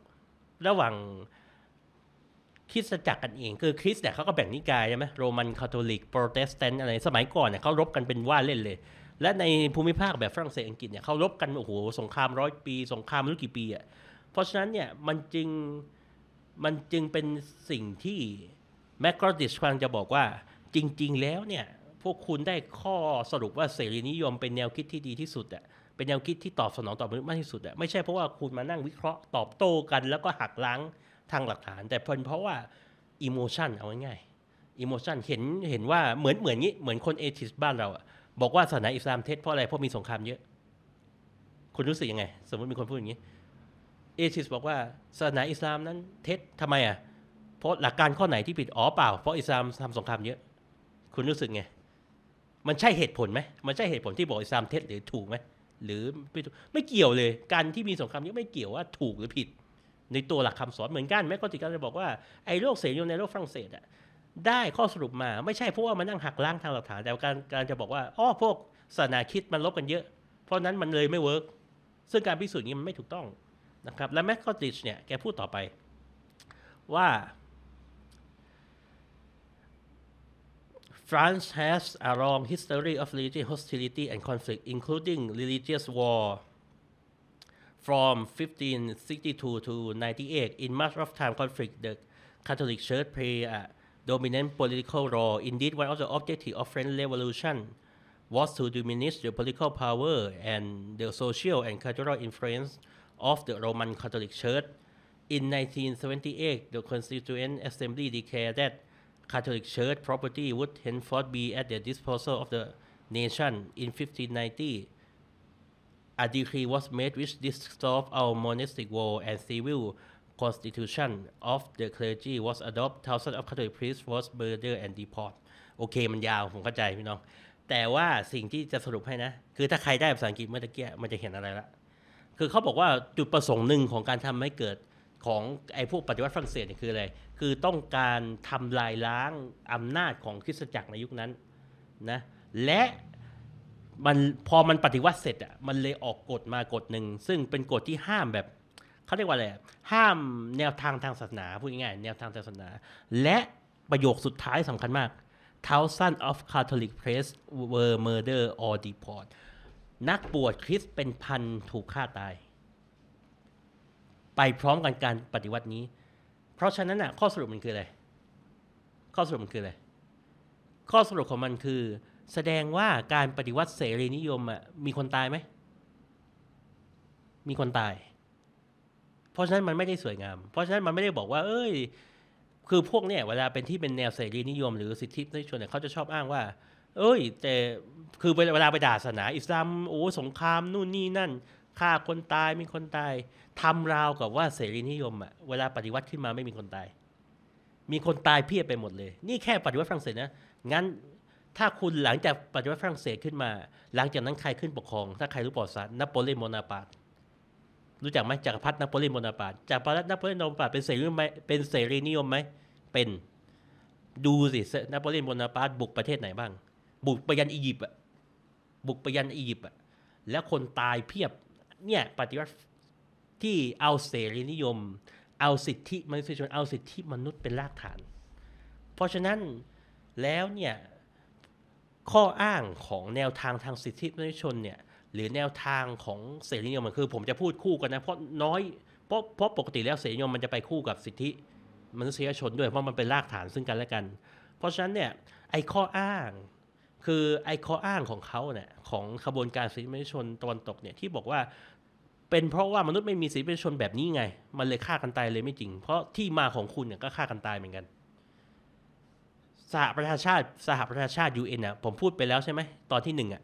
ระหว่างคริสตจักรกันเองคือคริสเนี่ยเขาก็แบ่งนิกายใช่ไหมโรมันคาทอลิกโปรเตสแตนต์อะไรสมัยก่อนเนี่ยเขารบกันเป็นว่าเล่นเลย และในภูมิภาคแบบฝรั่งเศสอังกฤษเนี่ยเขารบกัน โอ้โห สงครามร้อยปี สงครามรู้กี่ปีอ่ะเพราะฉะนั้นเนี่ยมันจึงมันจึงเป็นสิ่งที่แมกการดิชควาังจะบอกว่าจริง ๆ แล้วเนี่ยพวกคุณได้ข้อสรุปว่าเสรีนิยม เป็นแนวคิดที่ดีที่สุดอะเป็นแนวคิดที่ตอบสนองต่อมนุษย์มากที่สุดอะไม่ใช่เพราะว่าคุณมานั่งวิเคราะห์ตอบโต้กันแล้วก็หักล้างทางหลักฐาน แต่เพป็นเพราะว่าอิโมชันเอาง่ายอิโมชันเห็นเห็นว่าเหมือนเหมือนนี้เหมือนคนเอทิสบ้านเราอะบอกว่าศาสนาอิสลามเท็จเพราะอะไรเพราะมีสงครามเยอะคุณรู้สึกยังไง สมมติมีคนพูดอย่างนี้เอทิสบอกว่าศาสนาอิสลามนั้นเท็จทำไมอ่ะเพราะหลักการข้อไหนที่ผิดอ๋อเปล่าเพราะอิสลามทำสงครามเยอะคุณรู้สึกไงมันใช่เหตุผลไหมมันใช่เหตุผลที่บอกอิสลามเท็จหรือถูกไหม หรือไม่ไม่เกี่ยวเลย การที่มีสงครามนี้ไม่เกี่ยวว่าถูกหรือผิด ในตัวหลักคำสอนเหมือนกันแม้ก็ติกาจะบอกว่าไอ้โรคเสรีในโลกฝรั่งเศสอะได้ข้อสรุปมาไม่ใช่เพราะว่ามันนั่งหักล้างทางหลักฐาน แต่การการจะบอกว่าอ๋อพวกศาสนาคิดมันลบกันเยอะ เพราะนั้นมันเลยไม่เวิร์กซึ่งการพิสูจน์นี้มันไม่ถูกต้องนะครับและแม็กคอติชเนี่ยแกพูดต่อไปว่า France has a long history of religious hostility and conflict, including religious war from 1562 to 98. In much of time conflict, the Catholic Church played a dominant political role. Indeed, one of the objectives of French Revolution was to diminish the political power and the social and cultural influence of the Roman Catholic Church. In 1978, the Constituent Assembly declared that Catholic Church property would henceforth be at the disposal of the nation in 1590. A decree was made which dissolved our monastic war and civil constitution of the clergy was adopted. Thousands of Catholic priests was murdered and deported. โอเคมันยาว ผมเข้าใจพี่น้อง แต่ว่าสิ่งที่จะสรุปให้นะ คือถ้าใครได้ภาษาอังกฤษเมื่อตะกี้มันจะเห็นอะไรละคือเขาบอกว่าจุดประสงค์หนึ่งของการทำให้เกิดของไอ้พวกปฏิวัติฝรั่งเศสเนี่ยคืออะไรคือต้องการทำลายล้างอำนาจของคริสตจักรในยุคนั้นนะและมันพอมันปฏิวัติเสร็จอ่ะมันเลยออกกฎมากฎหนึ่ง ซึ่งเป็นกฎที่ห้ามแบบ เขาเรียกว่าอะไร ห้ามแนวทางทางศาสนา พูดง่ายๆแนวทางทางศาสนา และประโยคสุดท้ายสำคัญมาก thousand of Catholic priests were murdered or deported นักบวชคริสเป็นพันถูกฆ่าตาย ไปพร้อมกันการปฏิวัตินี้เพราะฉะนั้นอ่ะข้อสรุปมันคืออะไรข้อสรุปมันคืออะไรข้อสรุปของมันคือ แสดงว่าการปฏิวัติเสรีนิยมอ่ะมีคนตายไหมมีคนตาย เพราะฉะนั้นมันไม่ได้สวยงามเพราะฉะนั้นมันไม่ได้บอกว่า เอ้ย คือพวกเนี่ยเวลาเป็นที่เป็นแนวเสรีนิยมหรือสิทธิมนุษยชนเนี่ยเขาจะชอบอ้างว่า เอ้ย แต่คือเวลาไปด่าศาสนา อิสลามโอ้สงครามนู่นนี่นั่นฆ่าคนตายมีคนตาย ทำราวกับว่าเสรีนิยมอะเวลาปฏิวัติขึ้นมาไม่มีคนตาย มีคนตายเพียบไปหมดเลย นี่แค่ปฏิวัติฝรั่งเศสนะ งั้นถ้าคุณหลังจากปฏิวัติฝรั่งเศสขึ้นมา หลังจากนั้นใครขึ้นปกครอง ถ้าใครรู้ประวัติศาสตร์นโปเลียนโมนาปาร์ตรู้จักไหมจักรพรรดินโปเลียนโมนาปาร์ตจักรพรรดินโปเลียนโมนาปาร์ตเป็นเสรีไหมเป็นเสรีนิยมไหมเป็นดูสินโปเลียนโมนาปาร์ตบุกประเทศไหนบ้าง บุกไปยันอียิปต์อะบุกไปยันอียิปต์อะแล้วคนตายเพียบเนี่ยปฏิวัติที่เอาเสรีนิยม เอาสิทธิมนุษยชนเอาสิทธิมนุษย์เป็นรากฐาน เพราะฉะนั้นแล้วเนี่ยข้ออ้างของแนวทางทางสิทธิมนุษยชนเนี่ยหรือแนวทางของเสรีนิยมมันคือ ผมจะพูดคู่กันนะเพราะน้อยเพราะเพราะปกติแล้วเสรีนิยมมันจะไปคู่กับสิทธิมนุษยชนด้วย เพราะมันเป็นรากฐานซึ่งกันและกัน เพราะฉะนั้นเนี่ยไอ้ข้ออ้างคือไอข้ออ้างของเขาเนี่ยของขบวนการสิทธิมนุษยชนตะวันตกเนี่ยที่บอกว่า เป็นเพราะว่ามนุษย์ไม่มีสิทธิมนุษยชนแบบนี้ไง มันเลยฆ่ากันตายเลยไม่จริง เพราะที่มาของคุณเนี่ยก็ฆ่ากันตายเหมือนกัน สหประชาชาติ สหประชาชาติ UN อ็น่ะ ผมพูดไปแล้วใช่ไหมตอนที่หนึ่งอ่ะ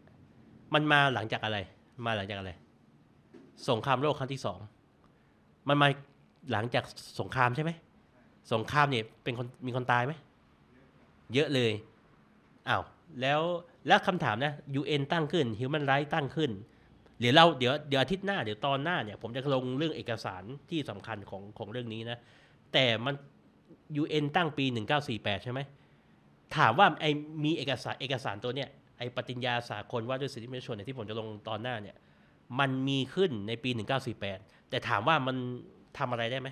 มันมาหลังจากอะไร มาหลังจากอะไร สงครามโลกครั้งที่สองมันมาหลังจากสงครามใช่ไหมสงครามเนี่ยเป็นคนมีคนตายไหมเยอะเลยอ้าวแล้วแล้วคำถามนะ UN ตั้งขึ้น Human Rights ตั้งขึ้น เดี๋ยวเราเดี๋ยวเดี๋ยวอาทิตย์หน้าเดี๋ยวตอนหน้าเนี่ย ผมจะลงเรื่องเอกสารที่สำคัญของของเรื่องนี้นะ แต่มัน UN ตั้งปี 1948 ใช่ไหมถามว่าไอมีเอกสารเอกสารตัวเนี้ยไอปฏิญญาสากลว่าด้วยสิทธิมนุษยชนเนี่ยที่ผมจะลงตอนหน้าเนี่ย มันมีขึ้นในปี 1948 แต่ถามว่ามันทำอะไรได้ไหม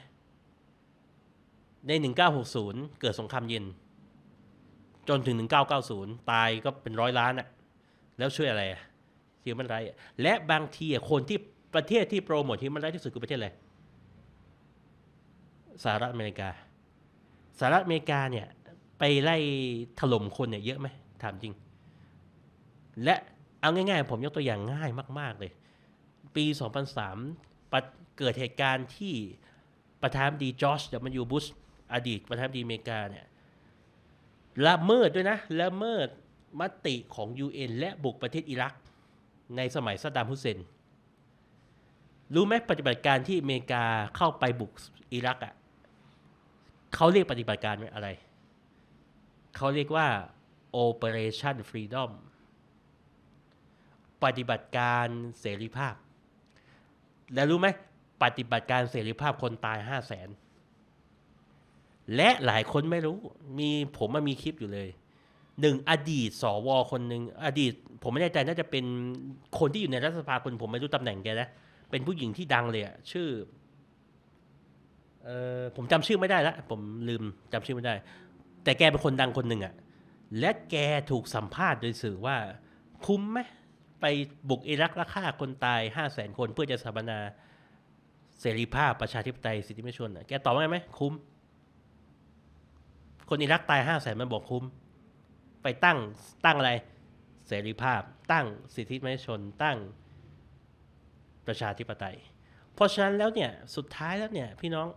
ใน 1960 เกิดสงครามเย็นจนถึง 1990 ตายก็เป็นร้อยล้านอะแล้วช่วยอะไรฮิวแมนไร และบางทีคนที่ประเทศที่โปรโมทฮิวแมนไรที่สุดคือประเทศอะไรสหรัฐอเมริกาสหรัฐอเมริกาเนี่ย ไปไล่ถล่มคนเนี่ยเยอะไหมถามจริง และเอาง่ายๆ ผมยกตัวอย่างง่ายมาก ๆเลย ปี 2003 เกิดเหตุการณ์ที่ประธานดีจอร์จเดมันยูบุชอดีตประธานดีอเมริกาเนี่ยละเมิดด้วยนะละเมิดมติของ UN และบุกประเทศอิรักในสมัยซัดดมฮุสเซนรู้ไหมปฏิบัติการที่อเมริกาเข้าไปบุกอิรักอะ่ะเขาเรียกปฏิบัติการอะไร เขาเรียกว่า Operation Freedom ปฏิบัติการเสรีภาพ แล้วรู้ไหมปฏิบัติการเสรีภาพคนตายห้าแสนและหลายคนไม่รู้ มีผมมามีคลิปอยู่เลย หนึ่งอดีต สวคนหนึ่ง อดีต ผมไม่แน่ใจน่าจะเป็นคนที่อยู่ในรัฐสภาคนผมไม่รู้ตำแหน่งแกนะเป็นผู้หญิงที่ดังเลยอะชื่อ เออผมจำชื่อไม่ได้ละผมลืมจำชื่อไม่ได้ แต่แกเป็นคนดังคนหนึ่งอะและแกถูกสัมภาษณ์โดยสื่อว่า คุ้มไหมไปบุกอิรักและฆ่าคนตายห้าแสนคนเพื่อจะสถาปนาเสรีภาพประชาธิปไตยสิทธิมนุษยชนแกตอบว่าไงไหมคุ้มคนอิรักตายห้าแสนมันบอกคุ้ม ไปตั้งตั้งอะไรเสรีภาพตั้งสิทธิมนุษยชนตั้งประชาธิปไตย เพราะฉะนั้นแล้วเนี่ยสุดท้ายแล้วเนี่ยพี่น้อง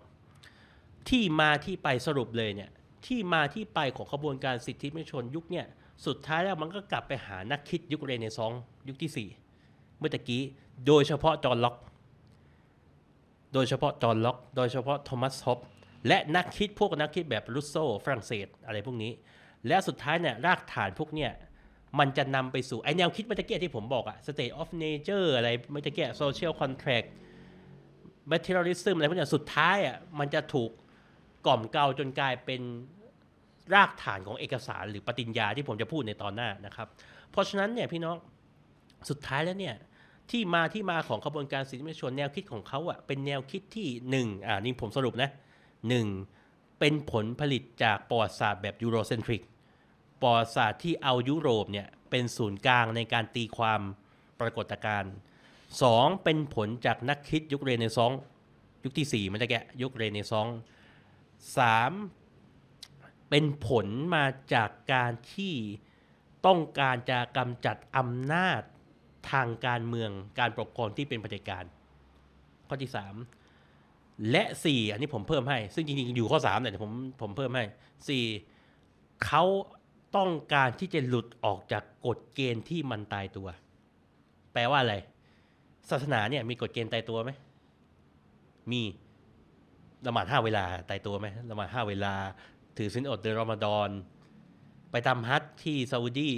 ที่มาที่ไปสรุปเลยเนี่ยที่มาที่ไปของขบวนการสิทธิมนุษยชนยุคเนี่ยสุดท้ายแล้วมันก็กลับไปหานักคิดยุคเรเนซองยุคที่ 4 เมื่อตะกี้ โดยเฉพาะจอร์นล็อกโดยเฉพาะจอร์นล็อกโดยเฉพาะโทมัสฮอปและนักคิดพวกนักคิดแบบรุสโซฝรั่งเศสอะไรพวกนี้ แล้วสุดท้ายเนี่ยรากฐานพวกเนี่ยมันจะนำไปสู่ไอแนวคิดเมื่อกี้ที่ผมบอกอะสเต a t e of nature อะไรเมื่อกี้โซเชียลคอนแทร t m ม t เทอริซึมอะไรพวกนี้ สุดท้ายอะมันจะถูกกล่อมเกลาจนกลายเป็นรากฐานของเอกสารหรือปฏิญญาที่ผมจะพูดในตอนหน้านะครับ เพราะฉะนั้นเนี่ยพี่น้อง สุดท้ายแล้วเนี่ยที่มาที่มาของขบวนการสิทธิมนุษยชน แนวคิดของเขาอะเป็นแนวคิดที่หนึ่งอ่านี่ผมสรุปนะ 1. เป็นผลผลิตจากประวัติศาสตร์แบบยูโรเซนทริกประวัติศาสตร์ที่เอายุโรปเนี่ย เป็นศูนย์กลางในการตีความปรากฏการณ์ 2. เป็นผลจากนักคิดยุคเรเนซองยุคที่ 4 มันจะแกะยุคเรเนซองสามเป็นผลมาจากการที่ต้องการจะกำจัดอำนาจทางการเมืองการปกครองที่เป็นปฏิการ ข้อที่สามและ 4 อันนี้ผมเพิ่มให้ ซึ่งจริงๆอยู่ข้อ3แต่ยผมผมเพิ่มให้4เขาต้องการที่จะหลุดออกจากกฎเกณฑ์ที่มันตายตัว แปลว่าอะไร ศาสนาเนี่ยมีกฎเกณฑ์ตายตัวไหมมีละหมาดห้าเวลา ตายตัวไหมละหมาดห้าเวลา ถือศีลอดเดือนรอมฎอนไปทำฮัทที่ซาอุดี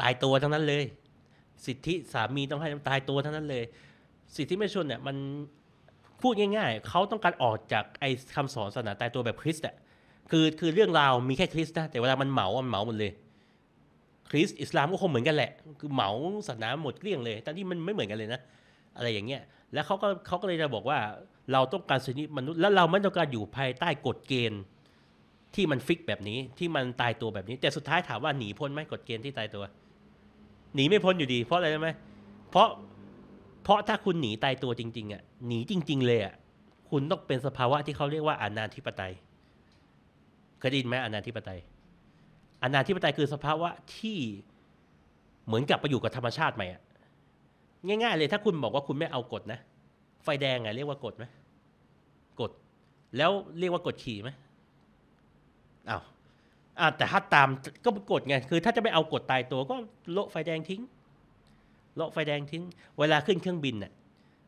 ตายตัวทั้งนั้นเลย สิทธิสามีต้องให้ตายตัวทั้งนั้นเลย สิทธิไม่ชนเนี่ยมันพูดง่ายๆ เขาต้องการออกจากไอ้คำสอนศาสนาตายตัวแบบคริสต์อะคือคือเรื่องราวมีแค่คริสต์นะ แต่เวลามันเหมา มันเหมาหมดเลย คริสต์อิสลามก็คงเหมือนกันแหละ คือเหมาศาสนาหมดเกลี้ยงเลยแต่ที่มันไม่เหมือนกันเลยนะ อะไรอย่างเงี้ย แล้วเขาก็เขาก็เลยจะบอกว่าเราต้องการสิทธิมนุษย์ แล้วเราไม่ต้องการอยู่ภายใต้กฎเกณฑ์ที่มันฟิกแบบนี้ ที่มันตายตัวแบบนี้ แต่สุดท้ายถามว่าหนีพ้นไหมกฎเกณฑ์ที่ตายตัว หนีไม่พ้นอยู่ดี เพราะอะไรรู้ไหม เพราะเพราะถ้าคุณหนีตายตัวจริงๆอ่ะหนีจริง ๆ เลยอ่ะคุณต้องเป็นสภาวะที่เขาเรียกว่าอานาธิปไตยเคยได้ยินไหมอานาธิปไตยอานาธิปไตยคือสภาวะที่เหมือนกับไปอยู่กับธรรมชาติใหม่อ่ะง่าย ๆเลย ถ้าคุณบอกว่าคุณไม่เอากฎนะไฟแดงไงเรียกว่ากฎไหมกฎแล้วเรียกว่ากฎขี่ไหมอ้าวอ่าแต่ถ้าตามก็กฎไงคือ ถ้าจะไม่เอากฎตายตัวก็โละไฟแดงทิ้งเลาะไฟแดงทิ้งเวลาขึ้นเครื่องบินเนี่ย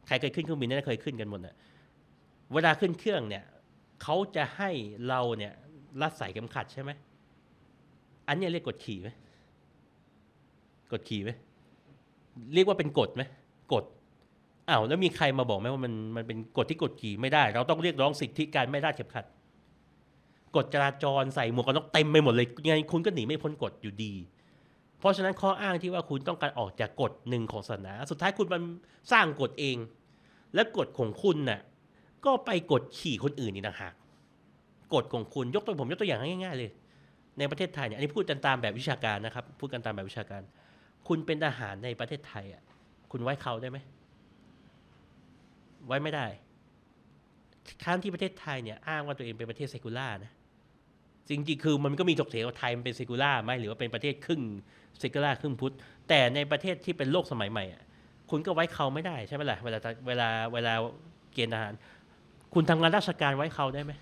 ใครเคยขึ้นเครื่องบินน่ยเคยขึ้นกันหมดเนี่ยเวลาขึ้นเครื่องเนี่ยเขาจะให้เราเนี่ยรัดสายเข็มขัดใช่ไหมอันนี้เรียกกดขี่ไหมกดขี่ไหมเรียกว่าเป็นกฎไหมกฎอ้าวแล้วมีใครมาบอกไหมว่ามันมันเป็นกฎที่กดขี่ไม่ได้ เราต้องเรียกร้องสิทธิการไม่รัดเข็มขัดกฎจราจรใส่หมวกกันน็อกเต็มไปหมดเลยยังไงคุณก็หนีไม่พ้นกฎอยู่ดีเพราะฉะนั้นข้ออ้างที่ว่าคุณต้องการออกจากกฎหนึ่งของศาสนา สุดท้ายคุณมันสร้างกฎเอง และกฎของคุณน่ะก็ไปกดขี่คนอื่นนี่นะฮะกฎของคุณยกตัวผม ยกตัวอย่างง่ายๆเลย ในประเทศไทยเนี่ยอันนี้พูดกันตามแบบวิชาการนะครับพูดกันตามแบบวิชาการ คุณเป็นทหารในประเทศไทยอ่ะคุณไว้เขาได้ไหม ไว้ไม่ได้ครั้งที่ประเทศไทยเนี่ยอ้างว่าตัวเองเป็นประเทศเซคุล่านะจริงๆ คือมันก็มีถกเถียงว่าไทยมันเป็นเซกูล่าไหมหรือว่าเป็นประเทศครึ่งเซกูล่าครึ่งพุทธแต่ในประเทศที่เป็นโลกสมัยใหม่อ่ะ คุณก็ไว้เขาไม่ได้ใช่ไหมล่ะเวลาเวลาเวลาเกณฑ์ทหาร คุณทำงานราชการไว้เขาได้ไหม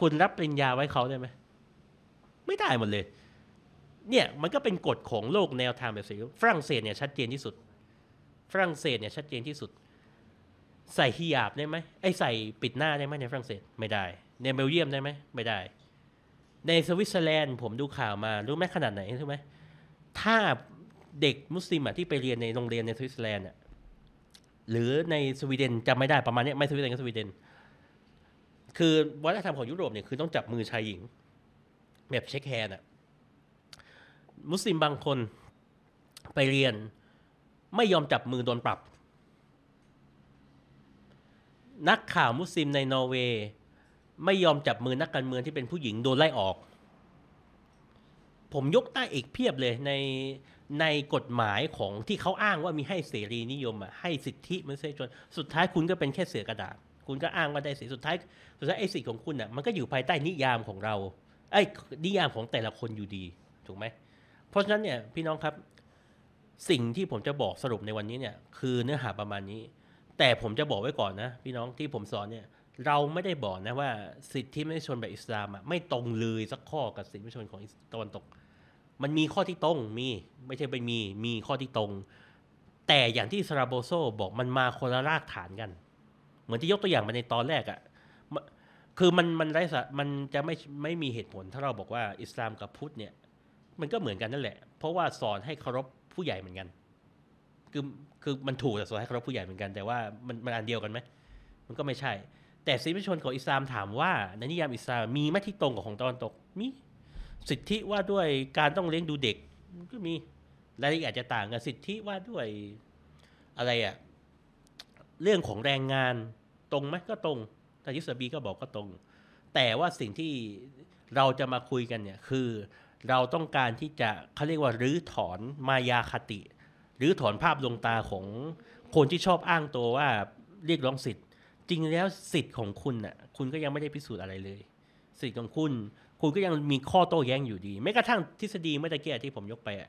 คุณรับปริญญาไว้เขาได้ไหมไม่ได้หมดเลย เนี่ยมันก็เป็นกฎของโลกแนวทางแบบี้ฝรั่งเศสเนี่ยชัดเจนที่สุด ฝรั่งเศสเนี่ยชัดเจนที่สุด ใส่ฮิญาบได้ไหมไอ้ใส่ปิดหน้าได้ไหมในฝรั่งเศสไม่ได้ ในเบลเยียมได้ไหมไม่ได้ในสวิตเซอร์แลนด์ผมดูข่าวมารู้ไหมขนาดไหนใช่ไหมถ้าเด็กมุสลิมที่ไปเรียนในโรงเรียนในสวิตเซอร์แลนด์หรือในสวีเดนจำไม่ได้ประมาณนี้ ไม่สวีเดนก็สวีเดน คือวัฒนธรรมของยุโรปเนี่ยคือต้องจับมือชายหญิง แบบเช็คแฮนด์อ่ะ มุสลิมบางคนไปเรียนไม่ยอมจับมือโดนปรับ นักข่าวมุสลิมในนอร์เวย์ไม่ยอมจับมือนักการเมืองที่เป็นผู้หญิงโดนไล่ออก ผมยกใต้อีกเพียบเลยในในกฎหมายของที่เขาอ้างว่ามีให้เสรีนิยมอ่ะให้สิทธิมนุษยชนสุดท้ายคุณก็เป็นแค่เสือกระดาษ คุณก็อ้างว่าได้สิสุดท้ายสุดท้ายไอ้สิทธิของคุณอ่ะมันก็อยู่ภายใต้นิยามของเราไอ้นิยามของแต่ละคนอยู่ดีถูกไหมเพราะฉะนั้นเนี่ยพี่น้องครับสิ่งที่ผมจะบอกสรุปในวันนี้เนี่ยคือเนื้อหาประมาณนี้ แต่ผมจะบอกไว้ก่อนนะพี่น้องที่ผมสอนเนี่ยเราไม่ได้บอกนะว่าสิทธิมนุษยชนแบบอิสลามอ่ะไม่ตรงเลยสักข้อกับสิทธิมนุษยชนของตะวันตก มันมีข้อที่ตรงมีไม่ใช่ไปมีมีข้อที่ตรง แต่อย่างที่ซาราโบโซบอกมันมาคนละรากฐานกัน เหมือนที่ยกตัวอย่างมาในตอนแรกอ่ะคือมันมันไร้สมันจะไม่ไม่มีเหตุผล ถ้าเราบอกว่าอิสลามกับพุทธเนี่ย มันก็เหมือนกันนั่นแหละ เพราะว่าสอนให้เคารพผู้ใหญ่เหมือนกัน คือคือมันถูกแต่สอนให้เคารพผู้ใหญ่เหมือนกันแต่ว่ามันมันอันเดียวกันไหมมันก็ไม่ใช่แต่สิทธิชนของอิสลามถามว่าในนิยามอิสลามมีไหมที่ตรงกับของตะวันตกมีสิทธิว่าด้วยการต้องเลี้ยงดูเด็กก็มีรายละเอียดาจจะต่างกันสิทธิว่าด้วยอะไรอะเรื่องของแรงงานตรงไหมก็ตรงทางยุสบีก็บอกก็ตรง แต่ว่าสิ่งที่เราจะมาคุยกันเนี่ย คือเราต้องการที่จะเขาเรียกว่ารื้อถอนมายาคติรื้อถอนภาพดวงตาของคนที่ชอบอ้างตัวว่า เรียกร้องสิทธิจริงแล้วสิทธิ์ของคุณน่ะคุณก็ยังไม่ได้พิสูจน์อะไรเลย สิทธิ์ของคุณ คุณก็ยังมีข้อโต้แย้งอยู่ดีแม้กระทั่งทฤษฎีเมื่อตะกี้ที่ผมยกไปอะ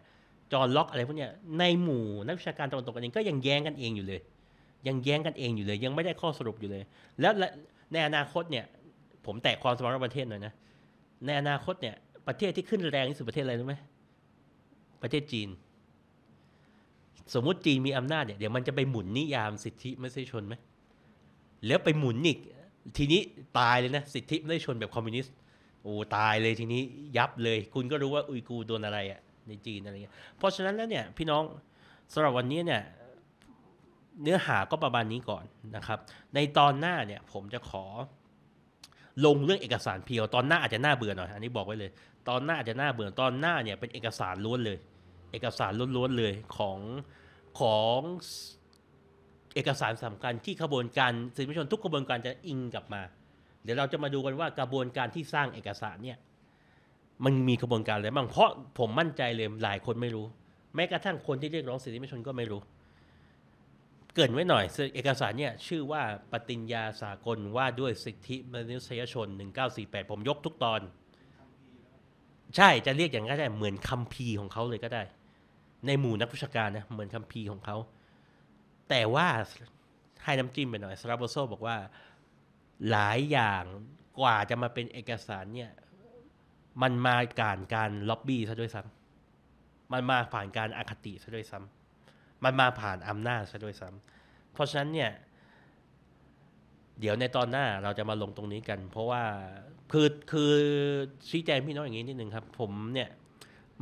จอร์ล็อก อะไรพวกเนี้ยในหมู่นักวิชาการตะวันตกกันเองก็ยังแย้งกันเองอยู่เลย ยังแย้งกันเองอยู่เลย ยังไม่ได้ข้อสรุปอยู่เลย แล้วในอนาคตเนี่ย ผมแตะความสมรรถประเทศหน่อยนะในอนาคตเนี่ย ประเทศที่ขึ้นแรงที่สุดประเทศอะไรรู้ไหมประเทศจีน สมมติจีนมีอำนาจเนี่ยเดี๋ยวมันจะไปหมุนนิยามสิทธิมนุษยชนไหมแล้วไปหมุนอีกทีนี้ตายเลยนะสิทธิมนุษยชนแบบคอมมิวนิสต์โอ้ตายเลยทีนี้ยับเลย คุณก็รู้ว่าอุยกูโดนอะไรอะ่ะในจีน อะไรเงี้ย เพราะฉะนั้นแล้วเนี่ยพี่น้องสำหรับวันนี้เนี่ย เนื้อหาก็ประมาณนี้ก่อนนะครับ ในตอนหน้าเนี่ยผมจะขอ ลงเรื่องเอกสารเพียวตอนหน้าอาจจะน่าเบื่อหน่อย อันนี้บอกไว้เลย ตอนหน้าอาจจะน่าเบื่อตอนหน้าเนี่ยเป็นเอกสารล้วนเลย เอกสารล้วนๆเลยของของเอกสารสำคัญที่ขบวนการสื่อมวลชนทุกขบวนการจะอิงกลับมา เดี๋ยวเราจะมาดูกันว่ากระบวนการที่สร้างเอกสารเนี่ยมันมีขบวนการอะไรบ้างเพราะผมมั่นใจเลยหลายคนไม่รู้ แม้กระทั่งคนที่เรียกร้องสิทธิมนชนก็ไม่รู้ เกินไว้หน่อยเอกสารเนี่ยชื่อว่าปฏิญญาสากลว่าด้วยสิทธิมนุษยชน 1948 ผมยกทุกตอน ใช่จะเรียกอย่างก็ได้เหมือนคัมภีร์ของเขาเลยก็ได้ ในหมู่นักวิชาการนะเหมือนคัมภีร์ของเขาแต่ว่าให้น้ำจิ้มไปหน่อยสาราโบโซบอกว่า หลายอย่างกว่าจะมาเป็นเอกสารเนี่ย มันมาการการล็อบบี้ซะด้วยซ้ำมันมาผ่านการอาคติซะด้วยซ้ำมันมาผ่านอำนาจซะด้วยซ้ำเพราะฉะนั้นเนี่ย เดี๋ยวในตอนหน้าเราจะมาลงตรงนี้กัน เพราะว่าคือคือชี้แจงพี่น้องอย่างนี้นิดนึงครับ ผมเนี่ย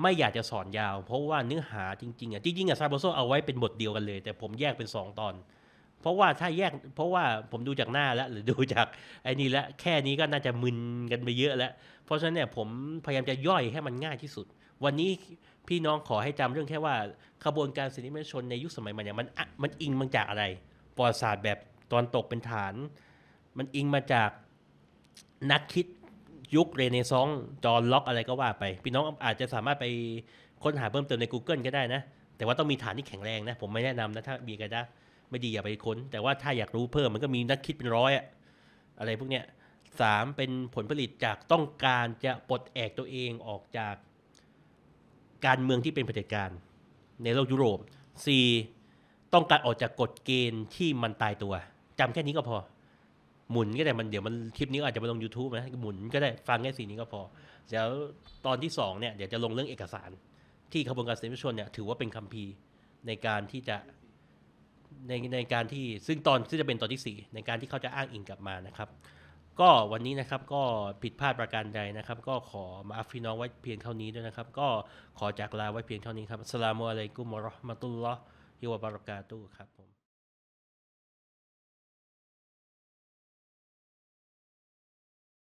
ไม่อยากจะสอนยาว เพราะว่าเนื้อหาจริงๆอ่ะจริงๆอ่ะซาโบโซเอาไว้เป็นบทเดียวกันเลย แต่ผมแยกเป็น 2 ตอน เพราะว่าถ้าแยกเพราะว่าผมดูจากหน้าแล้วหรือดูจากไอ้นี่แล้วแค่นี้ก็น่าจะมึนกันไปเยอะแล้ว เพราะฉะนั้นเนี่ยผมพยายามจะย่อยให้มันง่ายที่สุด วันนี้พี่น้องขอให้จำเรื่องแค่ว่าขบวนการสิทธิมนุษยชนในยุคสมัยมันเนี่ยมันมันอิงมาจากอะไรประวัติศาสตร์แบบตอนตกเป็นฐาน มันอิงมาจากนักคิดยุคเรเนซองส์จอ์นล็อก อะไรก็ว่าไปพี่น้องอาจจะสามารถไปค้นหาเพิ่มเติมใน Google ก็ได้นะ แต่ว่าต้องมีฐานที่แข็งแรงนะ ผมไม่แนะนำนะถ้ามีก็ได้ไม่ดีอย่าไปค้น แต่ว่าถ้าอยากรู้เพิ่มมันก็มีนักคิดเป็นร้อยอะอะไรพวกเนี้ยสามเป็นผลผลิตจากต้องการจะปลดแอกตัวเองออกจาก การเมืองที่เป็นเผด็จการ ในโลกยุโรปสี่ต้องการออกจากกฎเกณฑ์ที่มันตายตัวจำแค่นี้ก็พอหมุนก็ได้ มันเดี๋ยวมันคลิปนี้อาจจะไปลง YouTube นะ หมุนก็ได้ ฟังแค่สีนี้ก็พอแล้วตอนที่ 2 เนี่ยเดี๋ยวจะลงเรื่องเอกสาร ที่ขบวนการเสนอชนเนี่ยถือว่าเป็นคัมภีร์ในการที่จะในในการที่ซึ่งตอนที่จะเป็นตอนที่ 4 ในการที่เขาจะอ้างอิงกลับมานะครับ ก็วันนี้นะครับก็ผิดพลาดประการใดนะครับ ก็ขอมาอัฟีน้องไว้เพียงเท่านี้ด้วยนะครับ ก็ขอจากลาไว้เพียงเท่านี้ครับสลามอะลัยกุมรอห์มะตุลลอฮิวะบารากาตุครับ